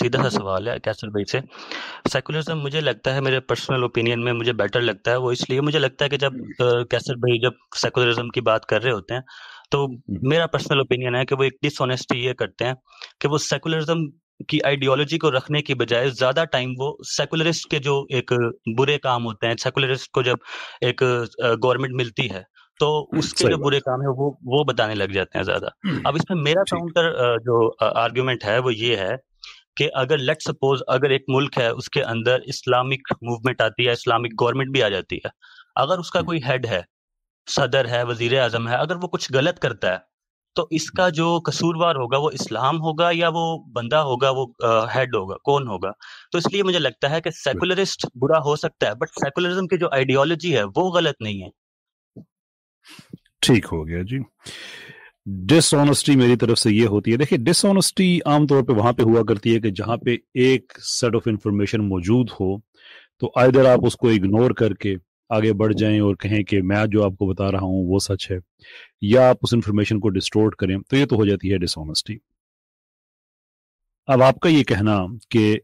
सीधा सा सवाल है कैसर भाई से सेकुलरिज्म मुझे लगता है मेरे पर्सनल ओपिनियन में मुझे बेटर लगता है वो इसलिए मुझे लगता है कि जब हम्म। कैसर भाई जब सेकुलरिज्म की बात कर रहे होते हैं तो हम्म। मेरा पर्सनल ओपिनियन है कि वो एक डिसऑनेस्टी ये करते हैं कि वो सेकुलरिज्म की आइडियोलॉजी को रखने की बजाय ज्यादा टाइम वो सेकुलरिस्ट के जो एक बुरे काम होते हैं सेकुलरिस्ट को जब एक गवर्नमेंट मिलती है तो हम्म, उसके जो बुरे काम है वो वो बताने लग जाते हैं ज्यादा अब इसमें मेरा काउंटर जो आर्ग्यूमेंट है वो ये है कि अगर लेट सपोज अगर एक मुल्क है उसके अंदर इस्लामिक मूवमेंट आती है इस्लामिक गवर्नमेंट भी आ जाती है अगर उसका कोई हेड हम्म। है सदर है वजीर अजम है अगर वो कुछ गलत करता है तो इसका जो कसूरवार होगा वो इस्लाम होगा या वो बंदा होगा वो हेड होगा कौन होगा तो इसलिए मुझे लगता है कि सेकुलरिस्ट बुरा हो सकता है बट सेकुलरिज्म की जो आइडियोलॉजी है वो गलत नहीं है ठीक हो गया जी डिसऑनेस्टी मेरी तरफ से ये होती है देखिए डिसऑनेस्टी आमतौर पे वहां पे हुआ करती है कि जहां पे एक सेट ऑफ इंफॉर्मेशन मौजूद हो तो आइधर आप उसको इग्नोर करके आगे बढ़ जाएं और कहें कि मैं जो आपको बता रहा हूं वो सच है या आप उस इंफॉर्मेशन को डिस्टोर्ट करें तो ये तो हो जाती है डिसऑनेस्टी अब आपका ये कहना कि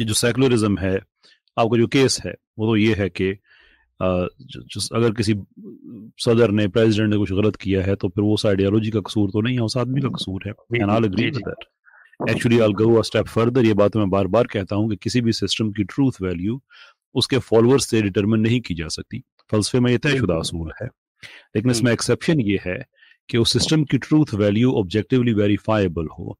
जो सेकुलरिज्म है आपका जो केस है वो तो ये है कि अगर किसी सदर ने प्रेसिडेंट ने कुछ गलत किया है तो फिर वो उस आइडियोलॉजी का कसूर तो नहीं है उस आदमी का हम्म। कसूर है actually I go a step further ये बात मैं बार बार कहता हूँ कि किसी भी सिस्टम की ट्रूथ वैल्यू उसके फॉलोअर्स से डिटरमिन नहीं की जा सकती फलसफे में ये तयशुदा असूल है लेकिन इसमें एक्सेप्शन हम्म। ये है कि उस सिस्टम की ट्रूथ वैल्यू ऑब्जेक्टिवली वेरीफाइबल हो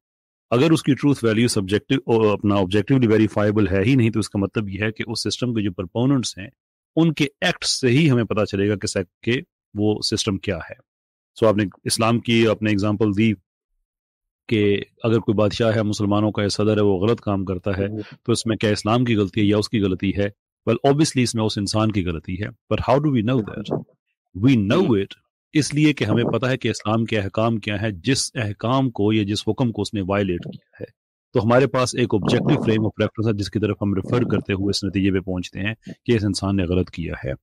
अगर उसकी ट्रूथ वैल्यू सब्जेक्टिव अपना ऑब्जेक्टिवली वेरीफाइबल है ही नहीं तो इसका मतलब यह है कि उस सिस्टम के जो प्रपोनेंट्स हैं उनके एक्ट से ही हमें पता चलेगा कि सेक्ट के वो सिस्टम क्या है सो so, आपने इस्लाम की आपने एग्जाम्पल दी कि अगर कोई बादशाह है मुसलमानों का सदर है वो गलत काम करता है तो इसमें क्या इस्लाम की गलती है या उसकी गलती है वेल well, ऑब्वियसली इसमें उस इंसान की गलती है but how do we know that we know it इसलिए कि हमें पता है कि इस्लाम के अहकाम क्या है जिस अहकाम को या जिस हुक्म को उसने वायलेट किया है तो हमारे पास एक ऑब्जेक्टिव फ्रेम ऑफ रेफरेंस है जिसकी तरफ हम रेफर करते हुए इस नतीजे पे पहुंचते हैं कि इस इंसान ने गलत किया है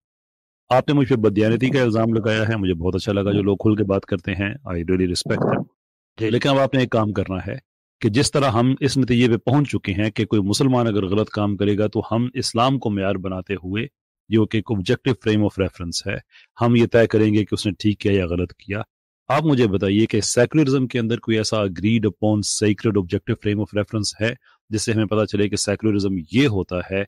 आपने मुझ पर बदयानती का इल्ज़ाम लगाया है मुझे बहुत अच्छा लगा जो लोग खुल के बात करते हैं आई रियली रिस्पेक्ट लेकिन अब आपने एक काम करना है कि जिस तरह हम इस नतीजे पे पहुंच चुके हैं कि कोई मुसलमान अगर गलत काम करेगा तो हम इस्लाम को मैार बनाते हुए जो कि एक ऑब्जेक्टिव फ्रेम ऑफ रेफरेंस है हम ये तय करेंगे कि उसने ठीक किया या गलत किया आप मुझे बताइए कि सेकुलरिज्म के अंदर कोई ऐसा agreed upon sacred objective frame of reference है जिससे हमें पता चले कि सेकुलरिज्म ये होता है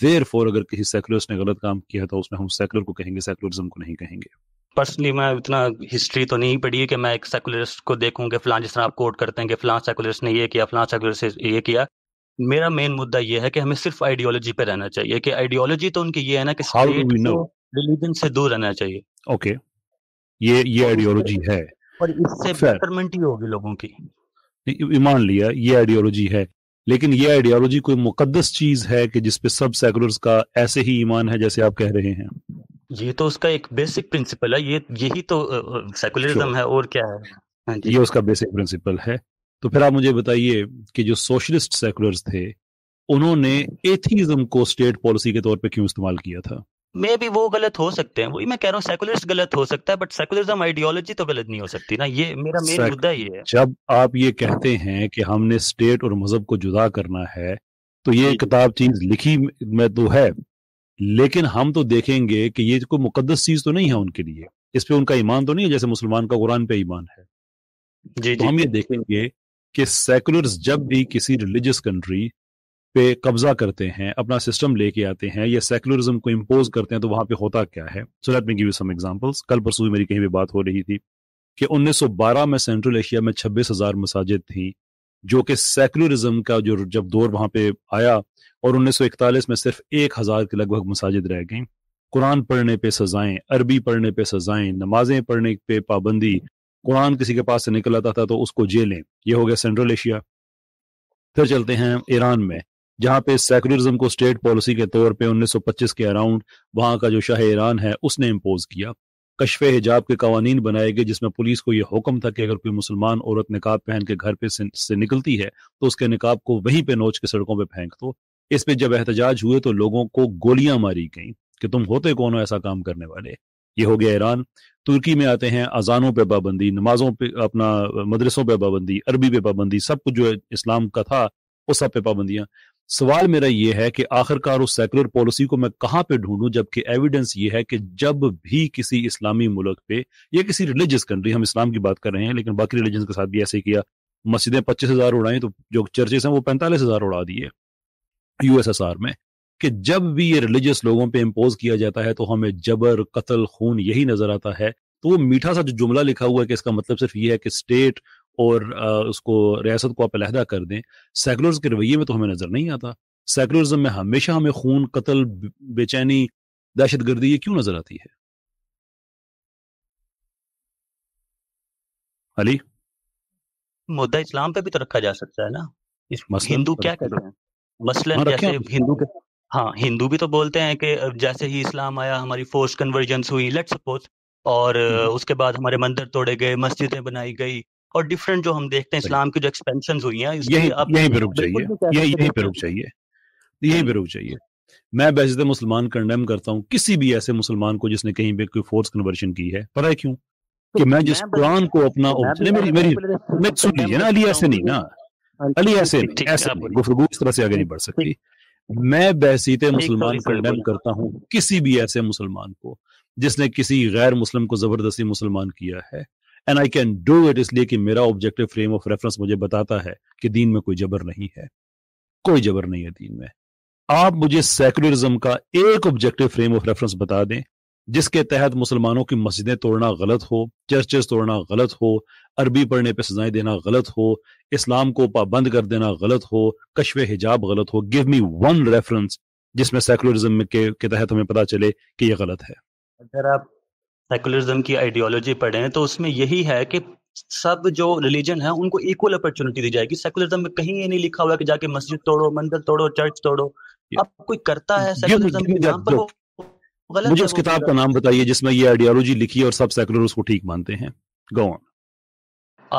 देर फॉर अगर किसी सेकुलरिस्ट ने गलत काम किया तो उसमें हम सेकुलर को कहेंगे सेकुलरिज्म को नहीं कहेंगे पर्सनली मैं इतना हिस्ट्री तो नहीं पढ़ी है कि मैं एक सेकुलरिस्ट को देखूं कि फिलहाल जिस तरह आप कोट करते हैं कि फिलहाल सेकुलरिस्ट ने ये किया फिलहाल सेकुलरिस्ट ने ये किया मेरा मेन मुद्दा ये है कि हमें सिर्फ आइडियोलॉजी पे रहना चाहिए कि आइडियोलॉजी तो उनकी ये है ना कि रिलीजन से दूर रहना चाहिए ओके okay. ये ये आइडियोलॉजी है और इससे बेटरमेंट ही होगी लोगों की मान लिया ये आइडियोलॉजी है लेकिन ये आइडियोलॉजी कोई मुकदस चीज है कि जिसपे सब सेकुलर्स का ऐसे ही ईमान है जैसे आप कह रहे हैं ये तो उसका एक बेसिक प्रिंसिपल है ये यही तो सेकुलरिज्म है और क्या है हाँ ये उसका बेसिक प्रिंसिपल है तो फिर आप मुझे बताइए कि जो सोशलिस्ट सेकुलर्स थे उन्होंने एथिज्म को स्टेट पॉलिसी के तौर पे क्यों इस्तेमाल किया था मे भी वो गलत हो सकते हैं वही मैं कह रहा हूँ सेकुलरिस्ट गलत हो सकता है बट सेकुलरिज्म आइडियोलॉजी तो गलत नहीं हो सकती ना ये मेरा मेन मुद्दा ये है जब आप ये कहते हैं कि हमने स्टेट और मजहब को जुदा करना है तो ये किताब चीज लिखी में तो है लेकिन हम तो देखेंगे कि ये कोई मुकदस चीज तो नहीं है उनके लिए इस पे उनका ईमान तो नहीं है जैसे मुसलमान का कुरान पे ईमान है जी, तो जी, हम ये देखेंगे कि सेकुलर्स जब भी किसी रिलीजियस कंट्री पे कब्जा करते हैं अपना सिस्टम लेके आते हैं या सेकुलरिज्म को इम्पोज करते हैं तो वहां पे होता क्या है so let me give you some examples कल परसों मेरी कहीं भी बात हो रही थी कि 1912 में सेंट्रल एशिया में 26,000 मसाजिद थी जो कि सेकुलरिज्म का जो जब दौर वहां पे आया और 1941 में सिर्फ एक हजार के लगभग मसाजिद रह गई कुरान पढ़ने पे सजाएं अरबी पढ़ने पे सजाएं नमाजें पढ़ने पे पाबंदी कुरान किसी के पास से निकल आता था तो उसको जेलें ये हो गया सेंट्रल एशिया फिर चलते हैं ईरान में जहां पे सेकुलरिज्म को स्टेट पॉलिसी के तौर पे 1925 के अराउंड वहां का जो शाह ईरान है उसने इम्पोज किया कशफ हिजाब के कवानीन बनाए गए जिसमें पुलिस को यह हुक्म था कि अगर कोई मुसलमान औरत निकाब पहन के घर पे से, निकलती है तो उसके निकाब को वहीं पे नोच के सड़कों पे फेंक दो इस पे जब एहतजाज हुए तो लोगों को गोलियां मारी गई कि तुम होते कौन हो ऐसा काम करने वाले ये हो गया ईरान तुर्की में आते हैं अजानों पे पाबंदी नमाजों पे अपना मदरसों पे पाबंदी अरबी पे पाबंदी सब कुछ जो इस्लाम का था उस सब पे पाबंदियां सवाल मेरा यह है कि आखिरकार उस सेकुलर पॉलिसी को मैं कहां पे ढूंढूं जबकि एविडेंस ये है कि जब भी किसी इस्लामी मुल्क पे या किसी रिलीजियस कंट्री हम इस्लाम की बात कर रहे हैं लेकिन बाकी रिलीजन के साथ भी ऐसे किया मस्जिदें पच्चीस हजार उड़ाई तो जो चर्चेस हैं वो पैंतालीस हजार उड़ा दिए यूएसएसआर में कि जब भी ये रिलीजियस लोगों पे इम्पोज किया जाता है तो हमें जबर कत्ल खून यही नजर आता है तो वो मीठा सा जो जुमला लिखा हुआ है कि इसका मतलब सिर्फ ये है कि स्टेट और आ, उसको रियासत को आप अलहदा कर दें सेकुलर्स के रवैये में तो हमें नजर नहीं आता सेकुलरिज्म में हमेशा हमें खून कत्ल बेचैनी दहशत गर्दी ये क्यों नजर आती है अली मुद्दा इस्लाम पे भी तो रखा जा सकता है ना इस हिंदू तो क्या कहते हैं मसलन जैसे हिंदू के हाँ हिंदू भी तो बोलते हैं कि जैसे ही इस्लाम आया हमारी फोर्स कन्वर्जेंस हुई लेट सपोज और उसके बाद हमारे मंदिर तोड़े गए मस्जिदें बनाई गई और डिफरेंट जो हम देखते हैं इस्लाम की जो एक्सपेंशन हुई हैं यही यहीं पे रुक जाइए यही यहीं पे रुक जाइए यहीं पे रुक जाइए मैं बहजत मुसलमान कंडेम करता हूँ किसी भी ऐसे मुसलमान को जिसने कहीं पे कोई फोर्स कन्वर्शन की है पता है क्यों तो कि मैं जिस कुरान को अपना मेरी मेरी तो सुन लीजिए ना अली ऐसे नहीं ना अली ऐसे ऐसे गुफ्तगु इस तरह से आगे नहीं बढ़ सकती मैं बहसीत तो मुसलमान कंडेम करता हूँ किसी भी ऐसे मुसलमान को जिसने किसी गैर मुस्लिम को जबरदस्ती मुसलमान किया है and I can do it इसलिए कि मेरा ऑब्जेक्टिव फ्रेम ऑफ रेफरेंस मुझे बताता है कि दीन में कोई जबर नहीं है कोई जबर नहीं है दीन में आप मुझे सेकुलरिज्म का एक ऑब्जेक्टिव फ्रेम ऑफ रेफरेंस बता दें जिसके तहत मुसलमानों की मस्जिदें तोड़ना गलत हो चर्चेस तोड़ना गलत हो अरबी पढ़ने पर सजाएं देना गलत हो इस्लाम को पाबंद कर देना गलत हो कशव हिजाब गलत हो गिव मी वन रेफरेंस जिसमें सेकुलरिज्म के, के तहत हमें पता चले कि यह गलत है अगर आप सेकुलरिज्म की आइडियोलॉजी पढ़ें तो उसमें यही है कि सब जो रिलीजन है उनको इक्वल अपॉर्चुनिटी दी जाएगी सेकुलरिज्म में कहीं ये नहीं लिखा हुआ कि जाके मस्जिद तोड़ो मंदिर तोड़ो चर्च तोड़ो अब कोई करता है सेकुलरिज्म मुझे उस किताब का नाम बताइए जिसमें ये आइडियोलॉजी लिखी है और सब सेकुलर उसको ठीक मानते हैं गो ऑन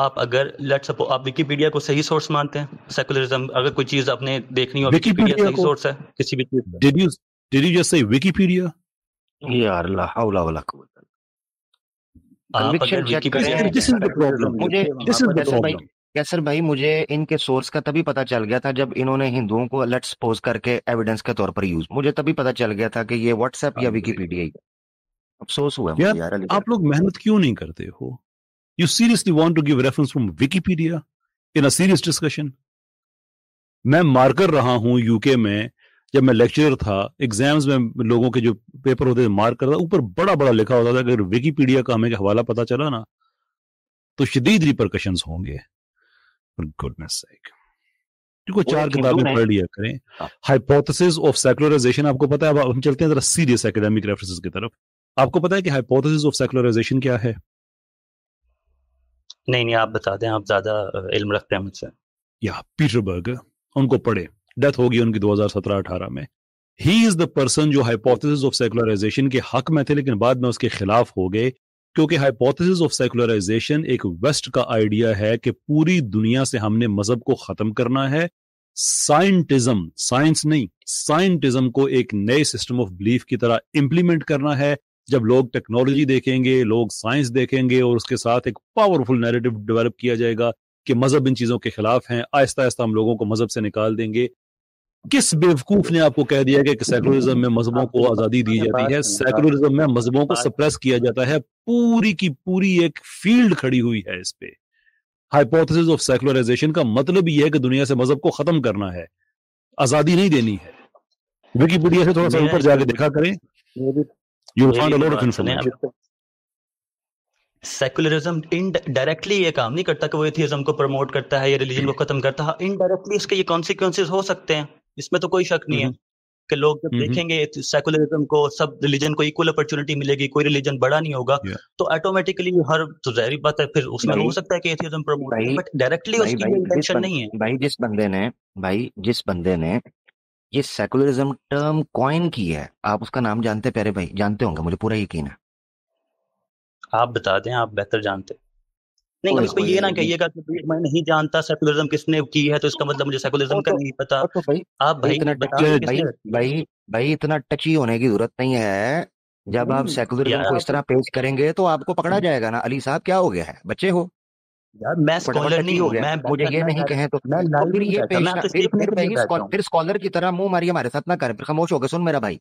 आप अगर लेट्स सपोज आप विकीपीडिया को सही सोर्स मानते हैं सेकुलरिज्म अगर कोई चीज आपने देखनी हो विकीपीडिया सही सोर्स है किसी भी चीज did you did you just say Wikipedia ये अल्लाह हौला वला कुवत कैसर तो भाई मुझे इनके सोर्स का तभी पता चल गया था जब इन्होंने हिंदुओं को लेट्स पोज करके एविडेंस के तौर पर यूज मुझे तभी पता चल गया था कि ये व्हाट्सएप या विकीपीडिया हाँ अफसोस हुआ यार, यार आप लोग मेहनत क्यों नहीं करते हो you seriously want to give reference from Wikipedia in a serious discussion मैं मार्कर रहा हूं यूके में जब मैं लेक्चरर था एग्जाम्स में लोगों के जो पेपर होते थे मार्क करता ऊपर बड़ा बड़ा लिखा होता था अगर विकीपीडिया का हमें हवाला पता चला ना तो शदीद रिपरकशंस होंगे गुडनेस देखो चार किताबें पढ़ लिया करें हाइपोथेसिस ऑफ सेकुलराइजेशन आपको पता है अब हम चलते हैं जरा सीरियस एकेडमिक रेफरेंसेस की तरफ आपको पता है कि हाइपोथेसिस ऑफ सेकुलराइजेशन क्या है नहीं नहीं आप बता दें आप ज्यादा इल्म रखते हैं मुझसे या पीटरबर्ग उनको पढ़े डेथ होगी उनकी 2017-18 में ही इज द पर्सन जो हाइपोथेसिस ऑफ सेकुलराइजेशन के हक में थे लेकिन बाद में उसके खिलाफ हो गए क्योंकि हाइपोथेसिस ऑफ सेकुलराइजेशन एक वेस्ट का आइडिया है कि पूरी दुनिया से हमने मजहब को खत्म करना है साइंटिज्म साइंस नहीं साइंटिज्म को एक नए सिस्टम ऑफ बिलीफ की तरह इंप्लीमेंट करना है जब लोग टेक्नोलॉजी देखेंगे लोग साइंस देखेंगे और उसके साथ एक पावरफुल नैरेटिव डेवलप किया जाएगा कि मजहब इन चीजों के खिलाफ हैं आहिस्ता आहिस्ता हम लोगों को मजहब से निकाल देंगे किस बेवकूफ ने आपको कह दिया कि सेकुलरिज्म में मजहबों को आजादी दी जाती है सेकुलरिज्म में मजहबों को सप्रेस किया जाता है पूरी की पूरी एक फील्ड खड़ी हुई है इस पे हाइपोथेसिस ऑफ सेकुलराइजेशन का मतलब ये है कि दुनिया से मजहब को खत्म करना है आजादी नहीं देनी है विकीपीडिया से थोड़ा सा ऊपर जाके देखा करें you a lot of information secularism indirectly ये काम नहीं करता कि वो एथिज्म को प्रमोट करता है या रिलीजन को खत्म करता है इनडायरेक्टली इसके ये कॉन्सिक्वेंसेज हो सकते हैं इसमें तो कोई शक नहीं है कि लोग जब देखेंगे सेकुलरिज्म तो को सब रिलीजन को इक्वल अपॉर्चुनिटी मिलेगी कोई रिलीजन बड़ा नहीं होगा तो ऑटोमेटिकली हर तो जाहिर बात है फिर उसमें हो सकता है कि एथिज्म प्रमोट बट डायरेक्टली उसकी इंटेंशन नहीं है भाई जिस बंदे ने भाई जिस बंदे ने ये सेकुलरिज्म टर्म कॉइन की है आप उसका नाम जानते प्यारे भाई जानते होंगे मुझे पूरा यकीन है आप बता दें आप बेहतर जानते नहीं कोई, कोई ये ना कहिएगा कि मैं नहीं जानता सेकुलरिज्म किसने की है तो इसका मतलब मुझे सेकुलरिज्म का तो नहीं पता तो भाई, आप भाई भाई भाई भाई इतना टची होने की जरूरत नहीं है जब आप हम्म, सेकुलरिज्म को इस तरह पेश करेंगे तो आपको पकड़ा हम्म। जाएगा ना अली साहब क्या हो गया है बच्चे हो यार मैं स्कॉलर नहीं हूँ मैं अच्छा मुझे तो तो ये नहीं कहे तो फिर ये फिर स्कॉलर की तरह मुंह मारिए हमारे साथ ना करें फिर खामोश हो गए सुन मेरा भाई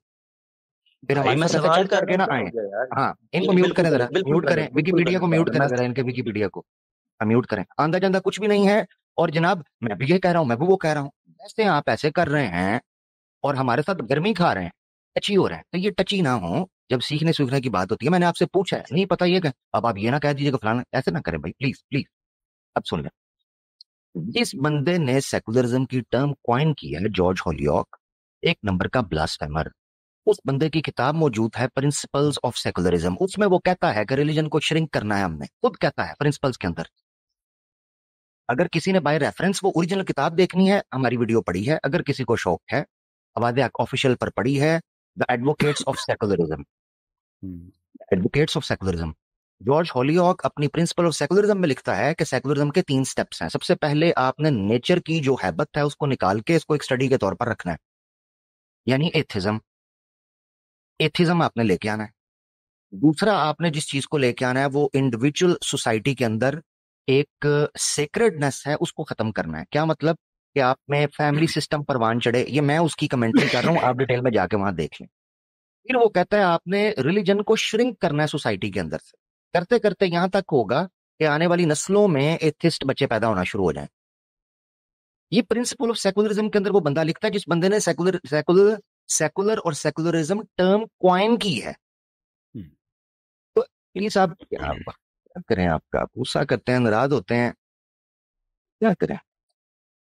फिर हमारे में सवाल करके ना आए हाँ इनको म्यूट करें जरा म्यूट करें विकीपीडिया को म्यूट करें जरा इनके विकीपीडिया को म्यूट हाँ, करें आंधा जानदा कुछ भी नहीं है और जनाब मैं भी ये कह रहा हूँ मैं भी वो कह रहा हूँ ऐसे आप ऐसे कर रहे हैं और हमारे साथ गर्मी खा रहे हैं टची हो रहे हैं तो ये टची ना हो जब सीखने सूखने की बात होती है मैंने आपसे पूछा है नहीं पता ये कह अब आप ये ना कह दीजिएगा फलाना ऐसे ना करें भाई प्लीज प्लीज अब सुन लें जिस बंदे ने सेकुलरिज्म की टर्म क्वाइन की है जॉर्ज हॉलियॉक एक नंबर का ब्लास्फेमर उस बंदे की किताब मौजूद है प्रिंसिपल्स ऑफ सेकुलरिज्म उसमें वो कहता है कि रिलीजन को श्रिंक करना है हमने खुद कहता है प्रिंसिपल्स के अंदर अगर किसी ने बाय रेफरेंस वो ओरिजिनल किताब देखनी है हमारी वीडियो पड़ी है अगर किसी को शौक है ऑफिशियल पर पड़ी है the advocates of secularism advocates of secularism George Holyoake अपनी प्रिंसिपल ऑफ सेकुलरिज्म में लिखता है कि सेकुलरिज्म के तीन स्टेप्स हैं सबसे पहले आपने नेचर की जो हैबत है उसको निकाल के इसको एक स्टडी के तौर पर रखना है यानी एथिज्म एथिज्म आपने लेके आना है दूसरा आपने जिस चीज को लेके आना है वो इंडिविजुअल सोसाइटी के अंदर एक सेक्रेडनेस है उसको खत्म करना है क्या मतलब कि आप में फैमिली सिस्टम परवान चढ़े ये मैं उसकी कमेंट्री कर रहा हूँ आप डिटेल में जाके वहां देख लें फिर वो कहता है आपने रिलीजन को श्रिंक करना है सोसाइटी के अंदर से करते करते यहां तक होगा कि आने वाली नस्लों में एथिस्ट बच्चे पैदा होना शुरू हो जाए ये प्रिंसिपल ऑफ सेकुलरिज्म के अंदर वो बंदा लिखता है जिस बंदे ने सेकुलर सेकुलर सेकुलर और सेकुलरिज्म टर्म क्वाइन की है हम्म। तो प्लीज आप क्या करें आपका गुस्सा करते हैं नाराज होते हैं क्या करें